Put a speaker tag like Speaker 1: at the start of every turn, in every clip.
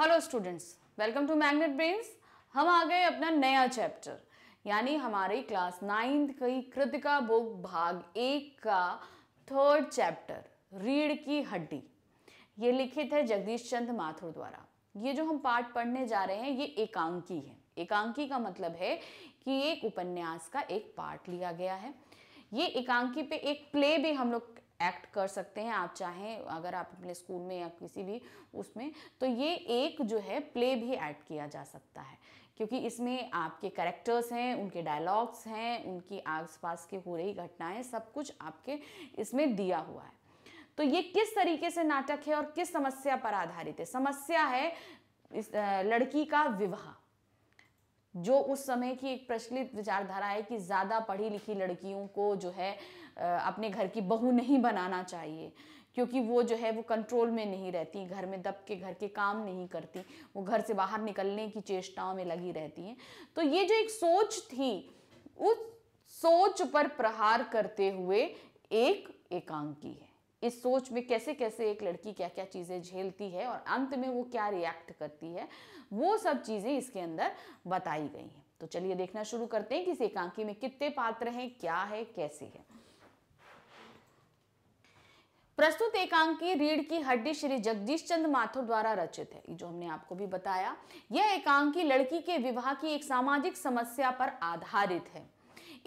Speaker 1: hello students welcome to Magnet Brains हम आ गए अपना नया चैप्टर यानी हमारी क्लास नाइन्थ की कृतिका बुक भाग एक का थर्ड चैप्टर रीढ़ की हड्डी ये लिखित है जगदीश चंद माथुर द्वारा ये जो हम पाठ पढ़ने जा रहे हैं ये एकांकी है एकांकी का मतलब है कि एक उपन्यास का एक पार्ट लिया गया है ये एकांकी पे एक प्ले भी हम लोग एक्ट कर सकते हैं आप चाहें अगर आप अपने स्कूल में या किसी भी उसमें तो ये एक जो है प्ले भी ऐड किया जा सकता है क्योंकि इसमें आपके कैरेक्टर्स हैं उनके डायलॉग्स हैं उनकी आस पास की हो रही घटनाएं सब कुछ आपके इसमें दिया हुआ है तो ये किस तरीके से नाटक है और किस समस्या पर आधारित है समस्या है इस लड़की का विवाह जो उस समय की एक प्रचलित विचारधारा है कि ज़्यादा पढ़ी लिखी लड़कियों को जो है अपने घर की बहू नहीं बनाना चाहिए क्योंकि वो जो है वो कंट्रोल में नहीं रहती घर में दब के घर के काम नहीं करती वो घर से बाहर निकलने की चेष्टाओं में लगी रहती हैं तो ये जो एक सोच थी उस सोच पर प्रहार करते हुए एक एकांकी है इस सोच में कैसे कैसे एक लड़की क्या क्या चीज़ें झेलती है और अंत में वो क्या रिएक्ट करती है वो सब चीज़ें इसके अंदर बताई गई हैं तो चलिए देखना शुरू करते हैं कि इस एकांकी में कितने पात्र हैं क्या है कैसे है प्रस्तुत एकांकी रीढ़ की हड्डी श्री जगदीश चंद्र माथुर द्वारा रचित है जो हमने आपको भी बताया यह एकांकी लड़की के विवाह की एक सामाजिक समस्या पर आधारित है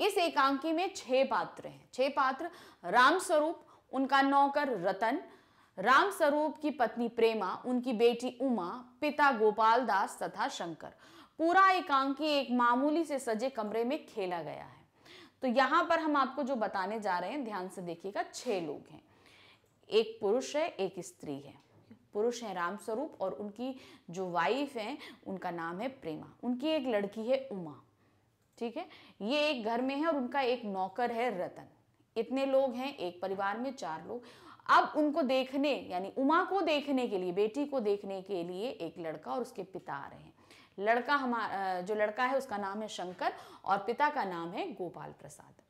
Speaker 1: इस एकांकी में छह पात्र हैं छह पात्र राम स्वरूप उनका नौकर रतन राम स्वरूप की पत्नी प्रेमा उनकी बेटी उमा पिता गोपाल दास तथा शंकर पूरा एकांकी एक मामूली से सजे कमरे में खेला गया है तो यहाँ पर हम आपको जो बताने जा रहे हैं ध्यान से देखिएगा छह लोग हैं एक पुरुष है एक स्त्री है पुरुष है राम स्वरूप और उनकी जो वाइफ है उनका नाम है प्रेमा उनकी एक लड़की है उमा ठीक है ये एक घर में है और उनका एक नौकर है रतन इतने लोग हैं एक परिवार में चार लोग अब उनको देखने यानी उमा को देखने के लिए बेटी को देखने के लिए एक लड़का और उसके पिता आ रहे हैं लड़का हमारा जो लड़का है उसका नाम है शंकर और पिता का नाम है गोपाल प्रसाद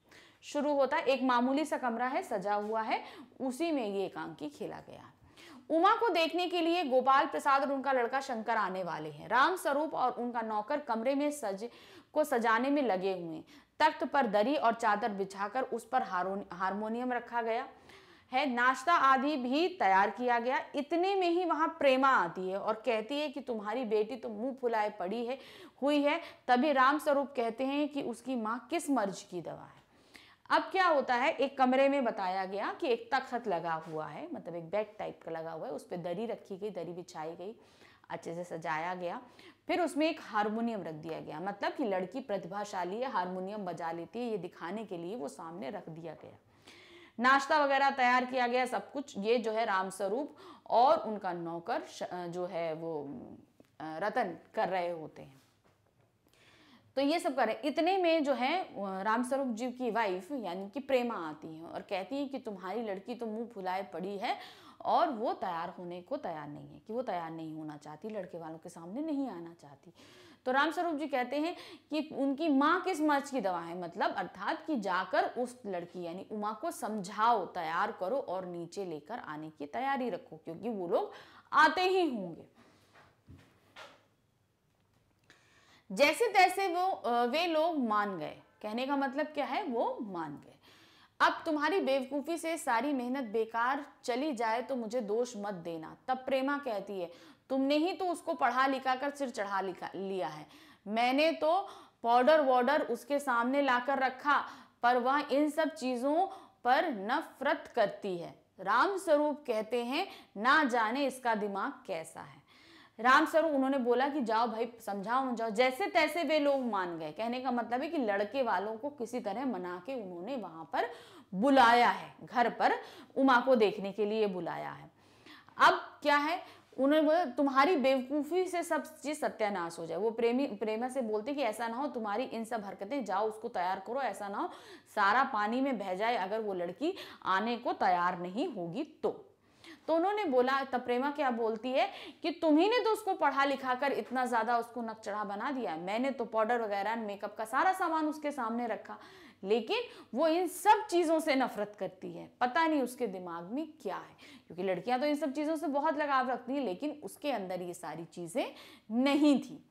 Speaker 1: शुरू होता है एक मामूली सा कमरा है सजा हुआ है उसी में ये एकांकी खेला गया है उमा को देखने के लिए गोपाल प्रसाद और उनका लड़का शंकर आने वाले हैं राम स्वरूप और उनका नौकर कमरे में सज को सजाने में लगे हुए हैं तख्त पर दरी और चादर बिछाकर उस पर हारमोनियम रखा गया है नाश्ता आदि भी तैयार किया गया इतने में ही वहाँ प्रेमा आती है और कहती है कि तुम्हारी बेटी तो मुंह फुलाए पड़ी है हुई है तभी राम स्वरूप कहते हैं कि उसकी माँ किस मर्ज की दवा है अब क्या होता है एक कमरे में बताया गया कि एक तख्त लगा हुआ है मतलब एक बेड टाइप का लगा हुआ है उस पर दरी रखी गई दरी बिछाई गई अच्छे से सजाया गया फिर उसमें एक हारमोनियम रख दिया गया मतलब कि लड़की प्रतिभाशाली है हारमोनियम बजा लेती है ये दिखाने के लिए वो सामने रख दिया गया नाश्ता वगैरह तैयार किया गया सब कुछ ये जो है रामस्वरूप और उनका नौकर जो है वो रतन कर रहे होते हैं तो ये सब रहे इतने में जो है रामस्वरूप जी की वाइफ यानी कि प्रेमा आती है और कहती है कि तुम्हारी लड़की तो मुंह फुलाए पड़ी है और वो तैयार होने को तैयार नहीं है कि वो तैयार नहीं होना चाहती लड़के वालों के सामने नहीं आना चाहती तो रामस्वरूप जी कहते हैं कि उनकी माँ किस मर्ज की दवा है मतलब अर्थात कि जाकर उस लड़की यानी उमा को समझाओ तैयार करो और नीचे लेकर आने की तैयारी रखो क्योंकि वो लोग आते ही होंगे जैसे तैसे वो वे लोग मान गए कहने का मतलब क्या है वो मान गए अब तुम्हारी बेवकूफ़ी से सारी मेहनत बेकार चली जाए तो मुझे दोष मत देना तब प्रेमा कहती है तुमने ही तो उसको पढ़ा लिखा कर सिर चढ़ा लिखा लिया है मैंने तो पाउडर वॉर्डर उसके सामने लाकर रखा पर वह इन सब चीज़ों पर नफरत करती है राम स्वरूप कहते हैं ना जाने इसका दिमाग कैसा है राम उन्होंने बोला कि जाओ भाई समझाओ जाओ जैसे तैसे वे लोग मान गए कहने का मतलब है कि लड़के वालों को किसी तरह मना के उन्होंने वहां पर बुलाया है घर पर उमा को देखने के लिए बुलाया है अब क्या है उन्होंने बोला तुम्हारी बेवकूफ़ी से सब चीज़ सत्यानाश हो जाए वो प्रेमी प्रेमा से बोलते कि ऐसा ना हो तुम्हारी इन सब हरकतें जाओ उसको तैयार करो ऐसा ना हो सारा पानी में बह जाए अगर वो लड़की आने को तैयार नहीं होगी तो तो उन्होंने बोला प्रेमा क्या बोलती है कि तुम्ही ने तो उसको पढ़ा लिखा कर इतना ज़्यादा उसको नकचढ़ा बना दिया मैंने तो पाउडर वगैरह मेकअप का सारा सामान उसके सामने रखा लेकिन वो इन सब चीज़ों से नफरत करती है पता नहीं उसके दिमाग में क्या है क्योंकि लड़कियां तो इन सब चीज़ों से बहुत लगाव रखती हैं लेकिन उसके अंदर ये सारी चीज़ें नहीं थी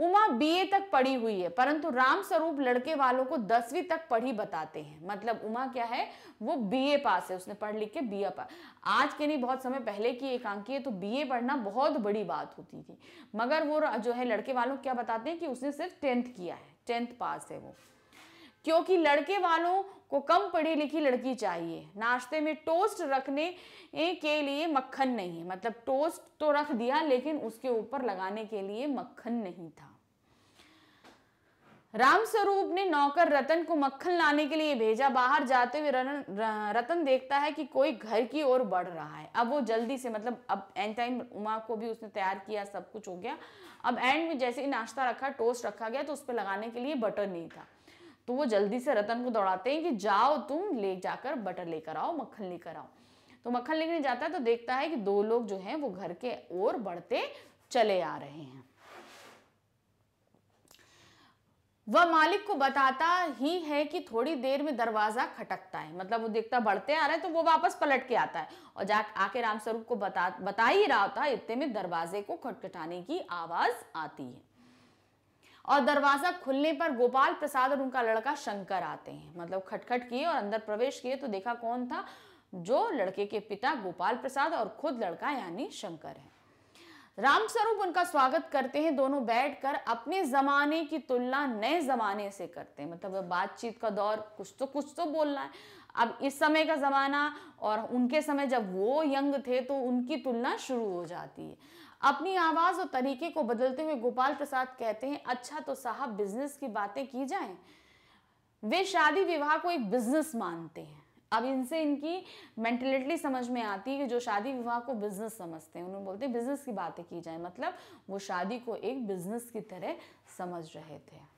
Speaker 1: उमा बीए तक पढ़ी हुई है परंतु राम स्वरूप लड़के वालों को दसवीं तक पढ़ी बताते हैं मतलब उमा क्या है वो बीए पास है उसने पढ़ लिख के बीए पास आज के नहीं बहुत समय पहले की एकांकी है तो बीए पढ़ना बहुत बड़ी बात होती थी मगर वो जो है लड़के वालों क्या बताते हैं कि उसने सिर्फ टेंथ किया है टेंथ पास है वो क्योंकि लड़के वालों को कम पढ़ी लिखी लड़की चाहिए नाश्ते में टोस्ट रखने के लिए मक्खन नहीं है मतलब टोस्ट तो रख दिया लेकिन उसके ऊपर लगाने के लिए मक्खन नहीं था रामस्वरूप ने नौकर रतन को मक्खन लाने के लिए भेजा बाहर जाते हुए रतन देखता है कि कोई घर की ओर बढ़ रहा है अब वो जल्दी से मतलब अब एंड टाइम उमा को भी उसने तैयार किया सब कुछ हो गया अब एंड में जैसे ही नाश्ता रखा टोस्ट रखा गया तो उस पर लगाने के लिए बटर नहीं था तो वो जल्दी से रतन को दौड़ाते हैं कि जाओ तुम ले जाकर बटर लेकर आओ मक्खन लेकर आओ तो मक्खन लेकर जाता है तो देखता है कि दो लोग जो हैं वो घर के ओर बढ़ते चले आ रहे हैं वह मालिक को बताता ही है कि थोड़ी देर में दरवाजा खटकता है मतलब वो देखता बढ़ते आ रहा है तो वो वापस पलट के आता है और जा आके रामस्वरूप को बता बता ही रहा होता है इतने में दरवाजे को खटखटाने की आवाज आती है और दरवाजा खुलने पर गोपाल प्रसाद और उनका लड़का शंकर आते हैं मतलब खटखट किए और अंदर प्रवेश किए तो देखा कौन था जो लड़के के पिता गोपाल प्रसाद और खुद लड़का यानी शंकर है रामस्वरूप उनका स्वागत करते हैं दोनों बैठकर अपने जमाने की तुलना नए जमाने से करते हैं मतलब बातचीत का दौर कुछ तो कुछ तो बोलना है अब इस समय का ज़माना और उनके समय जब वो यंग थे तो उनकी तुलना शुरू हो जाती है अपनी आवाज और तरीके को बदलते हुए गोपाल प्रसाद कहते हैं अच्छा तो साहब बिजनेस की बातें की जाए वे शादी विवाह को एक बिजनेस मानते हैं अब इनसे इनकी मेंटलिटी समझ में आती है कि जो शादी विवाह को बिजनेस समझते हैं उन्होंने बोलते हैं बिजनेस की बातें की जाए मतलब वो शादी को एक बिजनेस की तरह समझ रहे थे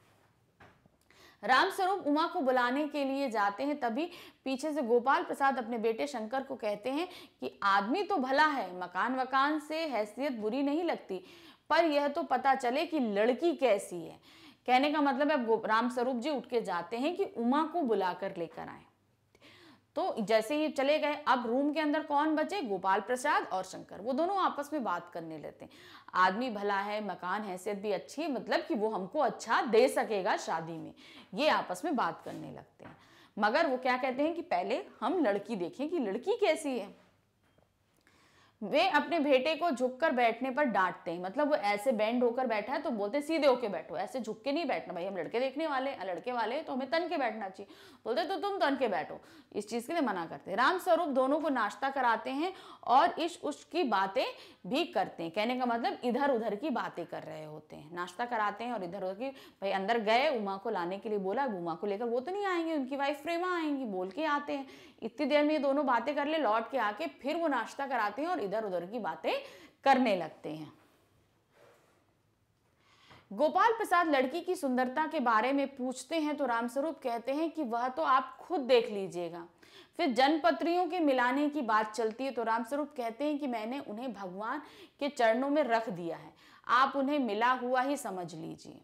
Speaker 1: रामस्वरूप उमा को बुलाने के लिए जाते हैं तभी पीछे से गोपाल प्रसाद अपने बेटे शंकर को कहते हैं कि आदमी तो भला है मकान वकान से हैसियत बुरी नहीं लगती पर यह तो पता चले कि लड़की कैसी है कहने का मतलब है रामस्वरूप जी उठ के जाते हैं कि उमा को बुलाकर लेकर आए तो जैसे ही चले गए अब रूम के अंदर कौन बचे गोपाल प्रसाद और शंकर वो दोनों आपस में बात करने लेते हैं आदमी भला है मकान हैसियत भी अच्छी है मतलब कि वो हमको अच्छा दे सकेगा शादी में ये आपस में बात करने लगते हैं मगर वो क्या कहते हैं कि पहले हम लड़की देखें कि लड़की कैसी है वे अपने बेटे को झुककर बैठने पर डांटते हैं मतलब वो ऐसे बैंड होकर बैठा है तो बोलते सीधे होके बैठो ऐसे झुक के नहीं बैठना भाई हम लड़के देखने वाले लड़के वाले तो हमें तन के बैठना चाहिए बोलते तो तुम तन के बैठो इस चीज़ के लिए मना करते हैं रामस्वरूप दोनों को नाश्ता कराते हैं और इस उसकी बातें भी करते हैं कहने का मतलब इधर उधर की बातें कर रहे होते हैं नाश्ता कराते हैं और इधर उधर की भाई अंदर गए उमा को लाने के लिए बोला उमा को लेकर वो तो नहीं आएंगे उनकी वाइफ प्रेमा आएंगी बोल के आते हैं इतनी देर में ये दोनों बातें कर ले लौट के आके फिर वो नाश्ता कराते हैं और इधर उधर की बातें करने लगते हैं गोपाल प्रसाद लड़की की सुंदरता के बारे में पूछते हैं तो रामस्वरूप कहते हैं कि वह तो आप खुद देख लीजिएगा फिर जनपत्रियों के मिलाने की बात चलती है तो रामस्वरूप कहते हैं कि मैंने उन्हें भगवान के चरणों में रख दिया है आप उन्हें मिला हुआ ही समझ लीजिए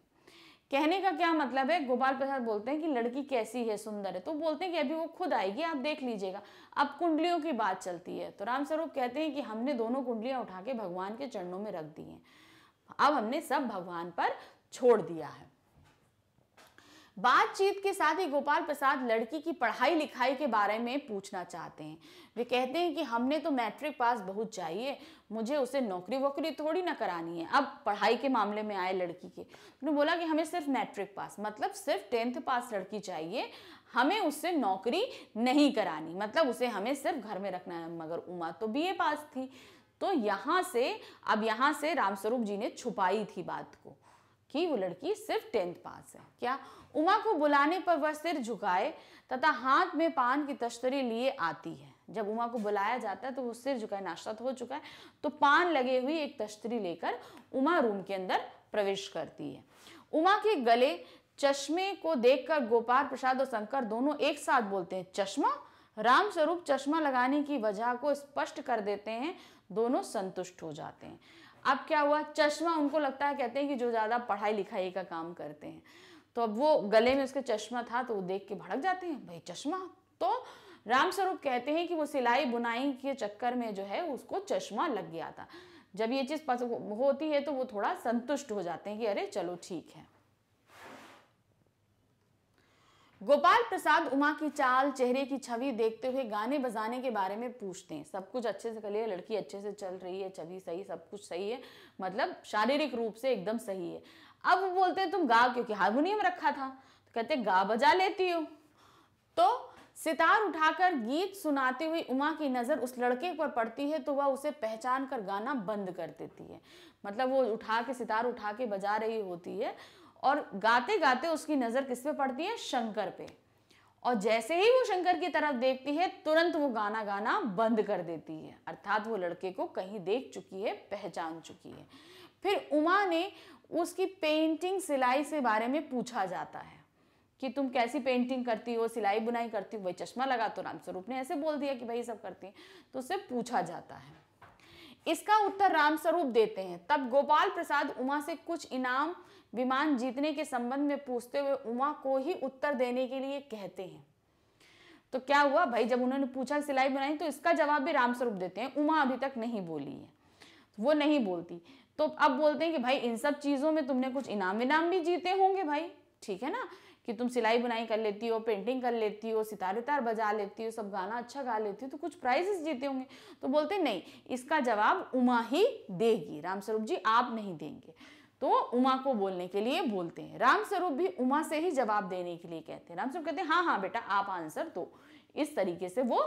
Speaker 1: कहने का क्या मतलब है गोपाल प्रसाद बोलते हैं कि लड़की कैसी है सुंदर है तो बोलते हैं कि अभी वो खुद आएगी आप देख लीजिएगा अब कुंडलियों की बात चलती है तो रामस्वरूप कहते हैं कि हमने दोनों कुंडलियाँ उठा के भगवान के चरणों में रख दी हैं अब हमने सब भगवान पर छोड़ दिया है बातचीत के साथ ही गोपाल प्रसाद लड़की की पढ़ाई लिखाई के बारे में पूछना चाहते हैं वे कहते हैं कि हमने तो मैट्रिक पास बहुत चाहिए मुझे उसे नौकरी वोकरी थोड़ी ना करानी है अब पढ़ाई के मामले में आए लड़की के उन्होंने बोला कि हमें सिर्फ मैट्रिक पास मतलब सिर्फ टेंथ पास लड़की चाहिए हमें उससे नौकरी नहीं करानी मतलब उसे हमें सिर्फ घर में रखना है मगर उमा तो बी पास थी तो यहाँ से अब यहाँ से रामस्वरूप जी ने छुपाई थी बात को कि वो लड़की सिर्फ टेंथ पास है क्या उमा को बुलाने पर वह सिर झुकाए तथा हाथ में पान की तश्तरी लिए आती है जब उमा को बुलाया जाता है तो वो सिर झुकाए नाश्ता तो हो चुका है तो पान लगे हुई एक तश्तरी लेकर उमा रूम के अंदर प्रवेश करती है उमा के गले चश्मे को देखकर गोपाल प्रसाद और शंकर दोनों एक साथ बोलते हैं चश्मा राम स्वरूप चश्मा लगाने की वजह को स्पष्ट कर देते हैं दोनों संतुष्ट हो जाते हैं अब क्या हुआ चश्मा उनको लगता है कहते हैं कि जो ज़्यादा पढ़ाई लिखाई का काम करते हैं तो अब वो गले में उसका चश्मा था तो वो देख के भड़क जाते हैं भाई चश्मा तो रामस्वरूप कहते हैं कि वो सिलाई बुनाई के चक्कर में जो है उसको चश्मा लग गया था जब ये चीज़ होती है तो वो थोड़ा संतुष्ट हो जाते हैं कि अरे चलो ठीक है गोपाल प्रसाद उमा की चाल चेहरे की छवि देखते हुए गाने बजाने के बारे में पूछते हैं सब कुछ अच्छे से लिया लड़की अच्छे से चल रही है छवि सही सब कुछ सही है मतलब शारीरिक रूप से एकदम सही है अब वो बोलते हैं तुम गा क्योंकि हारमोनियम रखा था तो कहते गा बजा लेती हो तो सितार उठाकर गीत सुनाती हुई उमा की नज़र उस लड़के पर पड़ती है तो वह उसे पहचान कर गाना बंद कर देती है मतलब वो उठा के सितार उठा के बजा रही होती है और गाते गाते उसकी नज़र किस पे पड़ती है शंकर पे और जैसे ही वो शंकर की तरफ देखती है तुरंत वो गाना गाना बंद कर देती है अर्थात वो लड़के को कहीं देख चुकी है पहचान चुकी है फिर उमा ने उसकी पेंटिंग सिलाई से बारे में पूछा जाता है कि तुम कैसी पेंटिंग करती हो सिलाई बुनाई करती हो वही चश्मा लगा तो रामस्वरूप ने ऐसे बोल दिया कि भाई सब करती है तो उससे पूछा जाता है इसका उत्तर रामस्वरूप देते हैं तब गोपाल प्रसाद उमा से कुछ इनाम विमान जीतने के संबंध में पूछते हुए उमा को ही उत्तर देने के लिए कहते हैं तो क्या हुआ भाई जब उन्होंने पूछा सिलाई बनाई तो इसका जवाब भी रामस्वरूप देते हैं उमा अभी तक नहीं बोली है वो नहीं बोलती तो अब बोलते हैं कि भाई इन सब चीज़ों में तुमने कुछ इनाम विनाम भी जीते होंगे भाई ठीक है ना कि तुम सिलाई बुनाई कर लेती हो पेंटिंग कर लेती हो सितार उतार बजा लेती हो सब गाना अच्छा गा लेती हो तो कुछ प्राइजेस जीते होंगे तो बोलते नहीं इसका जवाब उमा ही देगी रामस्वरूप जी आप नहीं देंगे तो उमा को बोलने के लिए बोलते हैं रामस्वरूप भी उमा से ही जवाब देने के लिए कहते हैं रामस्वरूप कहते हैं हाँ हाँ बेटा आप आंसर दो इस तरीके से वो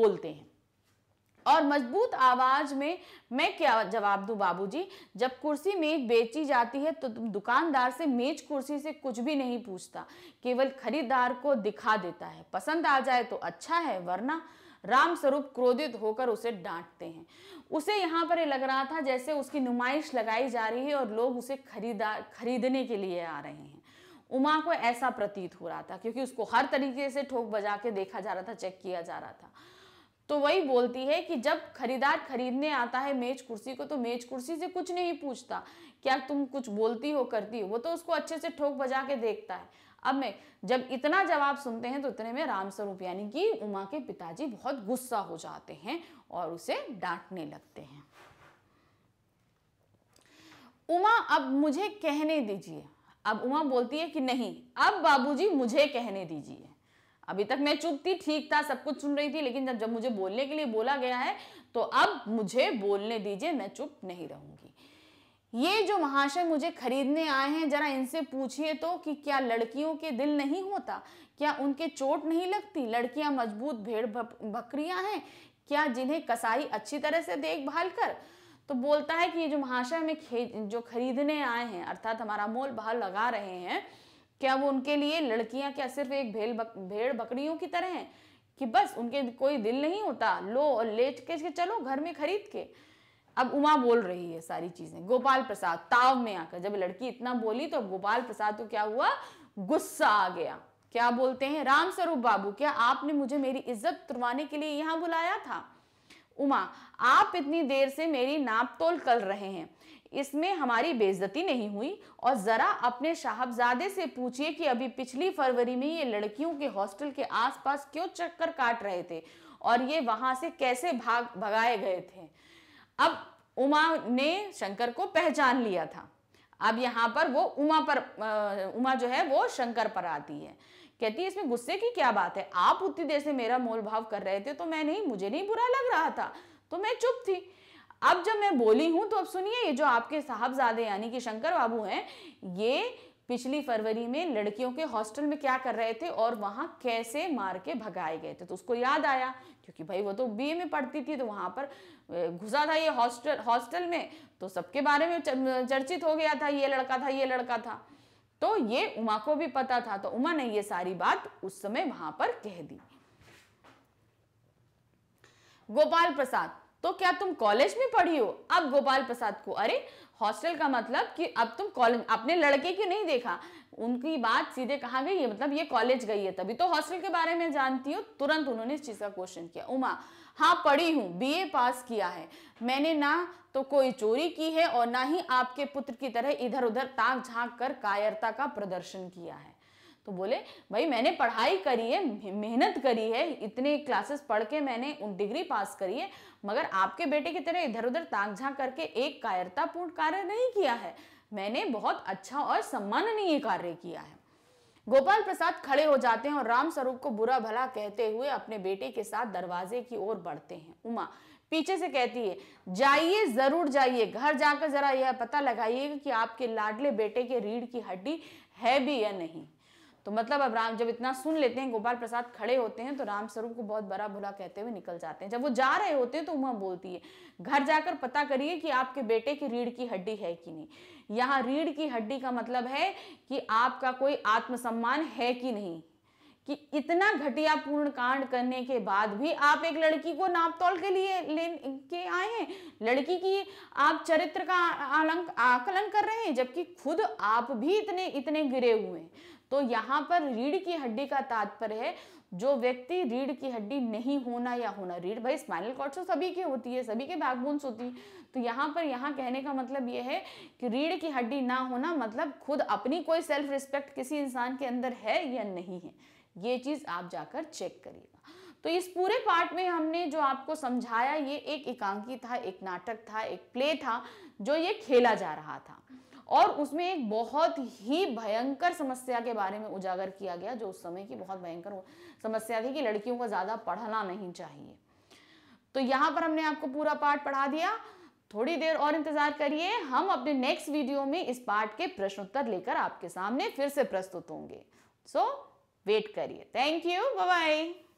Speaker 1: बोलते हैं और मजबूत आवाज में मैं क्या जवाब दूं बाबूजी जब कुर्सी मेज बेची जाती है तो दुकानदार से मेज कुर्सी से कुछ भी नहीं पूछता केवल खरीदार को दिखा देता है पसंद आ जाए तो अच्छा है वरना राम स्वरूप क्रोधित होकर उसे डांटते हैं उसे यहाँ पर लग रहा था जैसे उसकी नुमाइश लगाई जा रही है और लोग उसे खरीदा खरीदने के लिए आ रहे हैं उमा को ऐसा प्रतीत हो रहा था क्योंकि उसको हर तरीके से ठोक बजा के देखा जा रहा था चेक किया जा रहा था तो वही बोलती है कि जब खरीदार खरीदने आता है मेज कुर्सी को तो मेज कुर्सी से कुछ नहीं पूछता क्या तुम कुछ बोलती हो करती हो वो तो उसको अच्छे से ठोक बजा के देखता है अब मैं जब इतना जवाब सुनते हैं तो इतने में रामस्वरूप यानी कि उमा के पिताजी बहुत गुस्सा हो जाते हैं और उसे डांटने लगते हैं उमा अब मुझे कहने दीजिए अब उमा बोलती है कि नहीं अब बाबूजी मुझे कहने दीजिए अभी तक मैं चुप थी ठीक था सब कुछ सुन रही थी लेकिन जब जब मुझे बोलने के लिए बोला गया है तो अब मुझे बोलने दीजिए मैं चुप नहीं रहूंगी ये जो महाशय मुझे खरीदने आए हैं जरा इनसे पूछिए तो कि क्या लड़कियों के दिल नहीं होता क्या उनके चोट नहीं लगती लड़कियां मजबूत भेड़ बकरियां हैं क्या जिन्हें कसाई अच्छी तरह से देखभाल कर तो बोलता है कि ये जो महाशय में जो खरीदने आए हैं अर्थात हमारा मोल भाव लगा रहे हैं क्या वो उनके लिए लड़कियां क्या सिर्फ एक भेड़ बक, भेड़ बकरियों की तरह हैं कि बस उनके कोई दिल नहीं होता लो और ले के चलो घर में खरीद के अब उमा बोल रही है सारी चीजें गोपाल प्रसाद ताव में आकर जब लड़की इतना बोली तो गोपाल प्रसाद को क्या हुआ गुस्सा आ गया क्या बोलते हैं राम स्वरूप बाबू क्या आपने मुझे मेरी इज्जत तुरवाने के लिए यहाँ बुलाया था उमा आप इतनी देर से मेरी नाप तोल कर रहे हैं इसमें हमारी बेजती नहीं हुई और ज़रा अपने साहबजादे से पूछिए कि अभी पिछली फरवरी में ये लड़कियों के हॉस्टल के आसपास क्यों चक्कर काट रहे थे और ये वहाँ से कैसे भाग भगाए गए थे अब उमा ने शंकर को पहचान लिया था अब यहाँ पर वो उमा पर उमा जो है वो शंकर पर आती है कहती है इसमें गुस्से की क्या बात है आप उतनी देर से मेरा मोल भाव कर रहे थे तो मैं नहीं मुझे नहीं बुरा लग रहा था तो मैं चुप थी अब जब मैं बोली हूं तो अब सुनिए ये जो आपके साहबजादे यानी कि शंकर बाबू हैं ये पिछली फरवरी में लड़कियों के हॉस्टल में क्या कर रहे थे और वहां कैसे मार के भगाए गए थे तो उसको याद आया क्योंकि भाई वो तो बीए में पढ़ती थी तो वहां पर घुसा था ये हॉस्टल हॉस्टल में तो सबके बारे में चर्चित हो गया था ये लड़का था ये लड़का था तो ये उमा को भी पता था तो उमा ने ये सारी बात उस समय वहां पर कह दी गोपाल प्रसाद तो क्या तुम कॉलेज में पढ़ी हो अब गोपाल प्रसाद को अरे हॉस्टल का मतलब कि अब तुम कॉलेज अपने लड़के की नहीं देखा उनकी बात सीधे कहा गई है मतलब ये कॉलेज गई है तभी तो हॉस्टल के बारे में जानती हो तुरंत उन्होंने इस चीज़ का क्वेश्चन किया उमा हाँ पढ़ी हूँ बीए पास किया है मैंने ना तो कोई चोरी की है और ना ही आपके पुत्र की तरह इधर उधर ताक झाँक कर कायरता का प्रदर्शन किया है तो बोले भाई मैंने पढ़ाई करी है मेहनत करी है इतने क्लासेस पढ़ के मैंने डिग्री पास करी है मगर आपके बेटे की तरह इधर उधर ताक झाँक करके एक कायरतापूर्ण कार्य नहीं किया है मैंने बहुत अच्छा और सम्माननीय कार्य किया है गोपाल प्रसाद खड़े हो जाते हैं और राम स्वरूप को बुरा भला कहते हुए अपने बेटे के साथ दरवाजे की ओर बढ़ते हैं उमा पीछे से कहती है जाइए जरूर जाइए घर जाकर जरा यह पता लगाइए कि आपके लाडले बेटे के रीढ़ की हड्डी है भी या नहीं तो मतलब अब राम जब इतना सुन लेते हैं गोपाल प्रसाद खड़े होते हैं तो राम स्वरूप को बहुत बड़ा भुला कहते हुए निकल जाते हैं जब वो जा रहे होते हैं तो उमा बोलती है घर जाकर पता करिए कि आपके बेटे की रीढ़ की हड्डी है कि नहीं यहाँ रीढ़ की हड्डी का मतलब है कि आपका कोई आत्मसम्मान है कि नहीं कि इतना घटिया पूर्ण कांड करने के बाद भी आप एक लड़की को नापतौल के लिए ले के आए हैं लड़की की आप चरित्र का आलंक आकलन कर रहे हैं जबकि खुद आप भी इतने इतने गिरे हुए हैं तो यहाँ पर रीढ़ की हड्डी का तात्पर्य है जो व्यक्ति रीढ़ की हड्डी नहीं होना या होना रीढ़ भाई स्पाइनल कॉर्ड तो सभी की होती है सभी के बैकबोन्स होती है तो यहाँ पर यहाँ कहने का मतलब ये है कि रीढ़ की हड्डी ना होना मतलब खुद अपनी कोई सेल्फ रिस्पेक्ट किसी इंसान के अंदर है या नहीं है ये चीज़ आप जाकर चेक करिएगा तो इस पूरे पार्ट में हमने जो आपको समझाया ये एक एकांकी था एक नाटक था एक प्ले था जो ये खेला जा रहा था और उसमें एक बहुत ही भयंकर समस्या के बारे में उजागर किया गया जो उस समय की बहुत भयंकर समस्या थी कि लड़कियों को ज़्यादा पढ़ना नहीं चाहिए तो यहाँ पर हमने आपको पूरा पाठ पढ़ा दिया थोड़ी देर और इंतजार करिए हम अपने नेक्स्ट वीडियो में इस पार्ट के प्रश्नोत्तर लेकर आपके सामने फिर से प्रस्तुत होंगे सो वेट करिए थैंक यू बाय